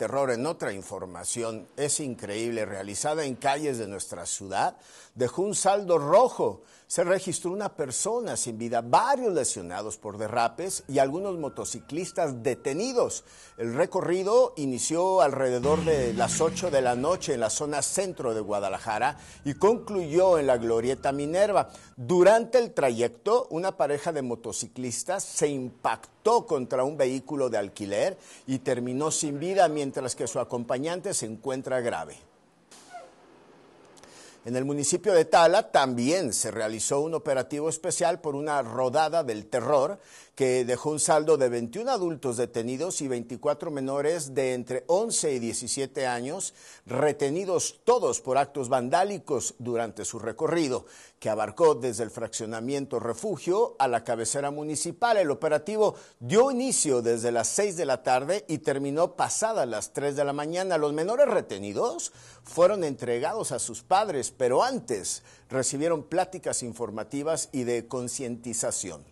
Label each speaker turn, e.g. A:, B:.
A: terror en otra información, es increíble, realizada en calles de nuestra ciudad, dejó un saldo rojo. Se registró una persona sin vida, varios lesionados por derrapes y algunos motociclistas detenidos. El recorrido inició alrededor de las 8 de la noche en la zona centro de Guadalajara y concluyó en la Glorieta Minerva. Durante el trayecto, una pareja de motociclistas se impactó contra un vehículo de alquiler y terminó sin vida mientras las que su acompañante se encuentra grave. En el municipio de Tala también se realizó un operativo especial por una rodada del terror que dejó un saldo de 21 adultos detenidos y 24 menores de entre 11 y 17 años retenidos todos por actos vandálicos durante su recorrido, que abarcó desde el fraccionamiento refugio a la cabecera municipal. El operativo dio inicio desde las 6 de la tarde y terminó pasadas las 3 de la mañana. Los menores retenidos fueron entregados a sus padres pero antes recibieron pláticas informativas y de concientización.